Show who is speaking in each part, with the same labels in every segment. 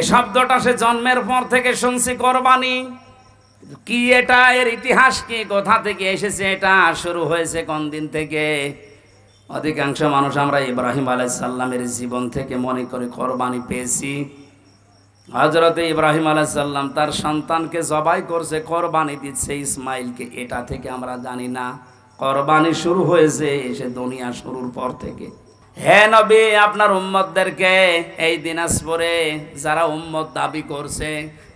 Speaker 1: এ শব্দটা সে জন্মের পর থেকে শুনছি কোরবানি কি এটা এর ইতিহাস কি কোথা থেকে এসেছে এটা শুরু হয়েছে কোন দিন থেকে অধিকাংশ মানুষ আমরা ইব্রাহিম আলাইসাল্লামের জীবন থেকে মনে করে কোরবানি পেয়েছি হজরতে ইব্রাহিম আলাইসাল্লাম তার সন্তানকে জবাই করছে কোরবানি দিচ্ছে ইসমাইলকে এটা থেকে আমরা জানি না কোরবানি শুরু হয়েছে এসে দুনিয়া শুরুর পর থেকে হে নবী আপনার উম্মতদেরকে এই দিনাজপুরে যারা উম্মত দাবি করছে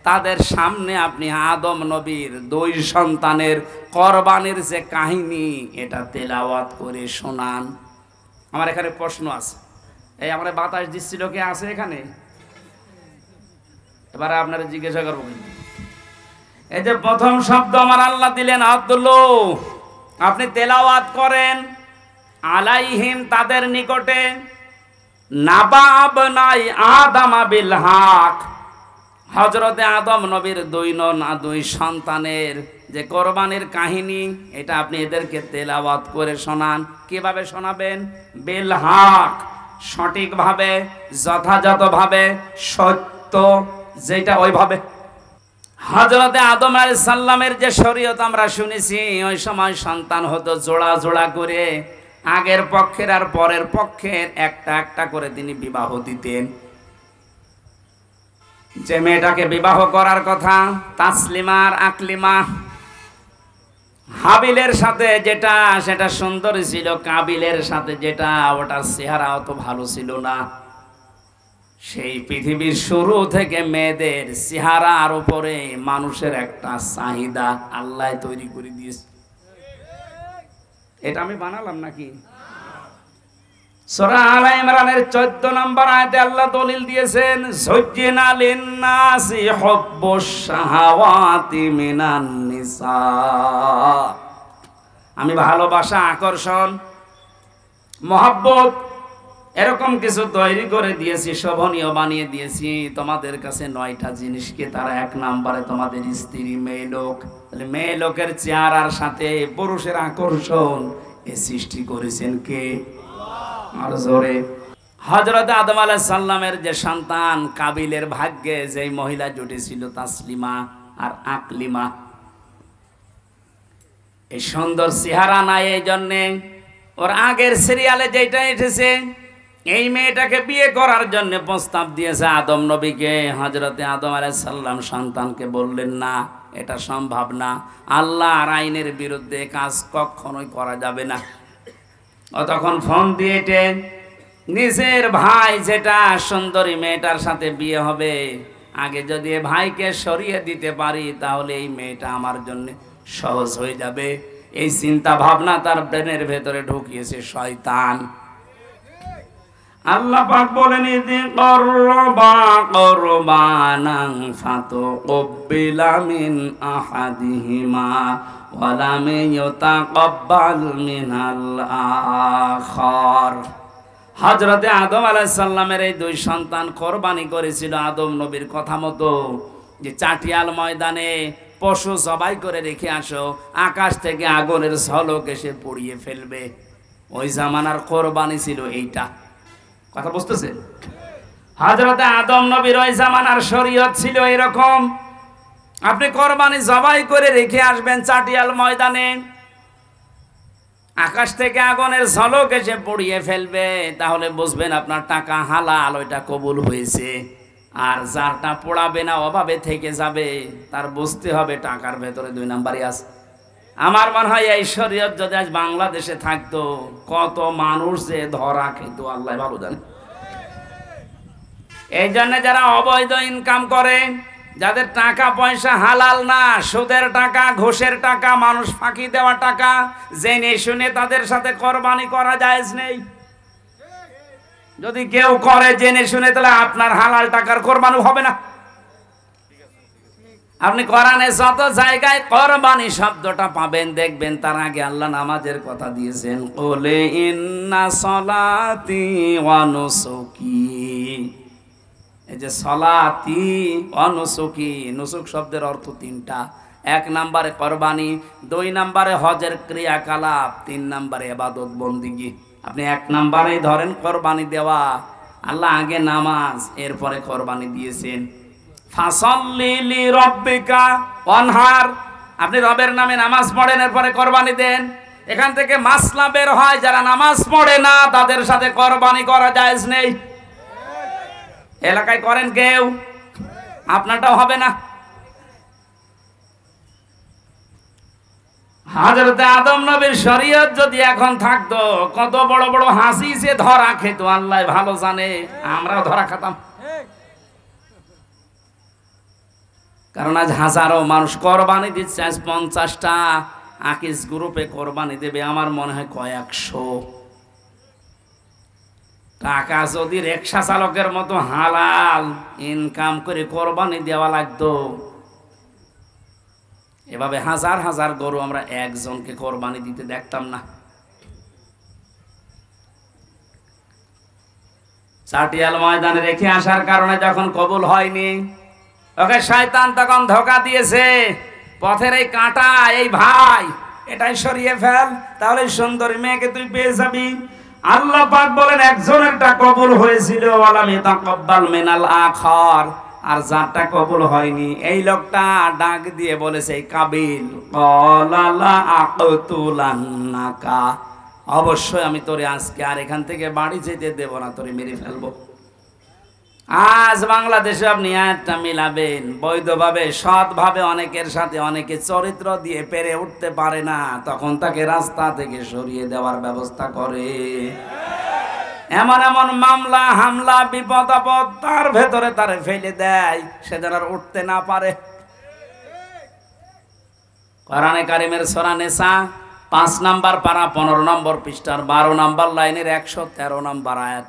Speaker 1: তাদের সামনে আপনি আদম নবীর দুই সন্তানের কোরবানির যে কাহিনী এটা তেলাওয়াত করে শোনান আমার এখানে প্রশ্ন আছে এই আমার বাতাস দিচ্ছিল কে আছে এখানে এবারে আপনারা জিজ্ঞাসা করবো এই যে প্রথম শব্দ আমার আল্লাহ দিলেন আব্দুল্লো আপনি তেলাওয়াত করেন আলাইহিম তাদের নিকটে নাবাব নাই আদামা বিল হাক হজরতে আদম নবীর দুই নন দুই সন্তানের যে কোরবানির কাহিনী এটা আপনি এদেরকে তেলাওয়াত করে শোনান কিভাবে শোনাবেন বেলহাক সঠিকভাবে যথাযথভাবে সত্য যেটা ওইভাবে হজরতে আদম আলাইহিস সালামের যে শরীয়ত আমরা শুনেছি ওই সময় সন্তান হতো জোড়া জোড়া করে আগের পক্ষের আর পরের পক্ষের একটা একটা করে তিনি বিবাহ দিতেন যে মেয়েটাকে বিবাহ করার কথা তাসলিমার আকলিমা হাবিলের সাথে যেটা সেটা সুন্দর ছিল কাবিলের সাথে যেটা ওটার চেহারা অত ভালো ছিল না সেই পৃথিবীর শুরু থেকে মেয়েদের চেহারার উপরে মানুষের একটা চাহিদা আল্লাহ তৈরি করে দিয়েছে এটা আমি বানালাম নাকি সোরা আলা ইমরানের চোদ্দ নম্বর আয়াতে আল্লাহ দলিল দিয়েছেন সুজ্জিনা লিন-নাসি হুব্বুশ শাহাওয়াতি মিনান নিসা আমি ভালোবাসা আকর্ষণ মহব্বত এরকম কিছু তৈরি করে দিয়েছি শোভনীয় বানিয়ে দিয়েছি তোমাদের কাছে নয়টা জিনিসকে তারা এক নাম্বারে তোমাদের স্ত্রী মেয়ে লোক মেয়ে লোকের চেহারার সাথে পুরুষের আকর্ষণ এ সৃষ্টি করেছেন কে আর জোরে হজরত আদম আলাহ সাল্লামের যে সন্তান কাবিলের ভাগ্যে যেই মহিলা জুটেছিল তাসলিমা আর আকলিমা এই সুন্দর চেহারা নাই এই জন্যে ওর আগের সিরিয়ালে যেটা এসেছে এই মেয়েটাকে বিয়ে করার জন্য প্রস্তাব দিয়েছে আদম নবীকে হজরতে আদম সাল্লাম সন্তানকে বললেন না এটা সম্ভব না আল্লাহ আর আইনের বিরুদ্ধে কাজ কখনোই করা যাবে না ও তখন ফোন দিয়েটে নিজের ভাই যেটা সুন্দরী মেয়েটার সাথে বিয়ে হবে আগে যদি ভাইকে সরিয়ে দিতে পারি তাহলে এই মেয়েটা আমার জন্য সহজ হয়ে যাবে এই চিন্তা ভাবনা তার ব্রেনের ভেতরে ঢুকিয়েছে শয়তান আল্লাহ পাক বলেন ইদি করবা করবানাং ফাতো কব্বিলা মিন আহাদিহিমা ওয়ালাম ইউতাকাব্বাল মিনাল আখার হযরতে আদম আলাইহিস সালামের এই দুই সন্তান কোরবানি করেছিল আদম নবীর কথা মতো যে চাটিয়াল ময়দানে পশু জবাই করে রেখে আসো আকাশ থেকে আগুনের ঝলক এসে পুড়িয়ে ফেলবে ওই জামানার কোরবানি ছিল এইটা কথা বুঝতেছে হজরতে আদম নবীর জামানার শরীয়ত ছিল এরকম আপনি কোরবানি জবাই করে রেখে আসবেন চাটিয়াল ময়দানে আকাশ থেকে আগুনের ঝলক এসে পড়িয়ে ফেলবে তাহলে বুঝবেন আপনার টাকা হালাল ওইটা কবুল হয়েছে আর যারটা পোড়াবে না অভাবে থেকে যাবে তার বুঝতে হবে টাকার ভেতরে দুই নাম্বারই আছে আমার মনে হয় এই শরীয়ত যদি আজ বাংলাদেশে থাকতো কত মানুষ যে ধরা খেত আল্লাহ ভালো জানে এই জন্য যারা অবৈধ ইনকাম করে যাদের টাকা পয়সা হালাল না সুদের টাকা ঘোষের টাকা মানুষ ফাঁকি দেওয়া টাকা জেনে শুনে তাদের সাথে কোরবানি করা যায় নেই যদি কেউ করে জেনে শুনে তাহলে আপনার হালাল টাকার কোরবানি হবে না আপনি কোরআনে যত জায়গায় কোরবানি শব্দটা পাবেন দেখবেন তার আগে আল্লাহ নামাজের কথা দিয়েছেন ওলে ইন্না সলাতি অনুসুকি এই যে সলাতি অনুসুকি নুসুক শব্দের অর্থ তিনটা এক নম্বরে কোরবানি দুই নম্বরে হজের ক্রিয়াকলাপ তিন নম্বরে এবাদত বন্দিগি আপনি এক নম্বরেই ধরেন কোরবানি দেওয়া আল্লাহ আগে নামাজ এরপরে কোরবানি দিয়েছেন ফাসল্লিলি রব্বিকা অনহার আপনি রবের নামে নামাজ পড়েন এরপরে কোরবানি দেন এখান থেকে মাসলা বের হয় যারা নামাজ পড়ে না তাদের সাথে কোরবানি করা জায়েজ নেই এলাকায় করেন কেউ আপনারটাও হবে না হাজরতে আদম নবীর শরীয়ত যদি এখন থাকতো কত বড় বড় হাসি সে ধরা খেত আল্লাহ ভালো জানে আমরাও ধরা খেতাম কারণ আজ হাজারো মানুষ কোরবানি দিচ্ছে আজ পঞ্চাশটা আকিস গ্রুপে কোরবানি দেবে আমার মনে হয় কয়েকশো টাকা যদি রিক্সা চালকের মতো হালাল ইনকাম করে কোরবানি দেওয়া লাগতো এভাবে হাজার হাজার গরু আমরা একজনকে কোরবানি দিতে দেখতাম না চাটিয়াল ময়দানে রেখে আসার কারণে যখন কবুল হয়নি ওকে শয়তান তখন ধোকা দিয়েছে পথের এই কাঁটা এই ভাই এটাই সরিয়ে ফেল তাহলে সুন্দরী মেয়েকে তুই পেয়ে যাবি আল্লাহ পাক বলেন একটা কবুল হয়েছিল আলামি তাকাব্বাল মিনাল আর যারটা কবুল হয়নি এই লোকটা ডাক দিয়ে বলেছে কাবিল কলালা আকতুলান্নাকা অবশ্যই আমি তোরে আজকে আর এখান থেকে বাড়ি যেতে দেব না তোরে মেরে ফেলবো আজ বাংলাদেশে আপনি একটা মিলাবেন বৈধভাবে সৎভাবে অনেকের সাথে অনেকে চরিত্র দিয়ে পেরে উঠতে পারে না তখন তাকে রাস্তা থেকে সরিয়ে দেওয়ার ব্যবস্থা করে এমন এমন মামলা হামলা বিপদ আপদ তার ভেতরে তারে ফেলে দেয় সে যেন আর উঠতে না পারে কোরআনে কারিমের সোরা নেশা পাঁচ নাম্বার পারা পনেরো নম্বর পৃষ্ঠার বারো নাম্বার লাইনের একশো তেরো নাম্বার আয়াত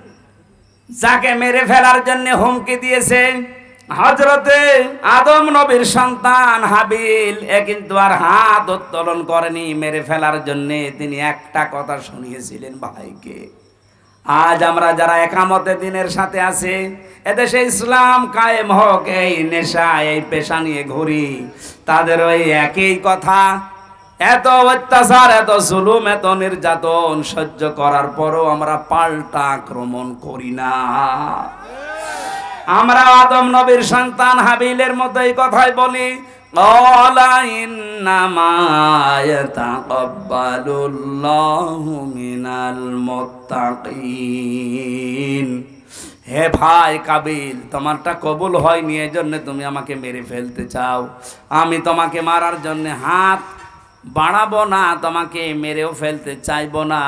Speaker 1: যাকে মেরে ফেলার জন্য হুমকি দিয়েছে হজরতে আদম নবীর সন্তান হাবিল এ কিন্তু আর হাত উত্তোলন করেনি মেরে ফেলার জন্যে তিনি একটা কথা শুনিয়েছিলেন ভাইকে আজ আমরা যারা একামতে দিনের সাথে আছে এদেশে ইসলাম কায়েম হোক এই নেশা এই পেশা নিয়ে ঘুরি তাদের ওই একই কথা এত অত্যাচার এত জুলুম এত নির্যাতন সহ্য করার পরও আমরা পাল্টা আক্রমণ করি না আমরা আদম নবীর সন্তান হাবিলের মতো এই কথাই বলি হে ভাই কাবিল তোমারটা কবুল হয়নি এজন্য তুমি আমাকে মেরে ফেলতে চাও আমি তোমাকে মারার জন্য হাত বাড়াবো না তোমাকে মেরেও ফেলতে চাইবো না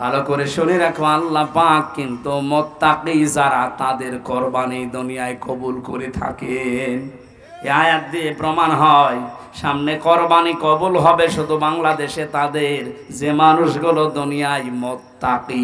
Speaker 1: ভালো করে শুনে রাখো আল্লাহ পাক কিন্তু মোত্তাকি যারা তাদের কোরবানি দুনিয়ায় কবুল করে থাকেন আয়াত দিয়ে প্রমাণ হয় সামনে কোরবানি কবুল হবে শুধু বাংলাদেশে তাদের যে মানুষগুলো দুনিয়ায় মোত্তাকি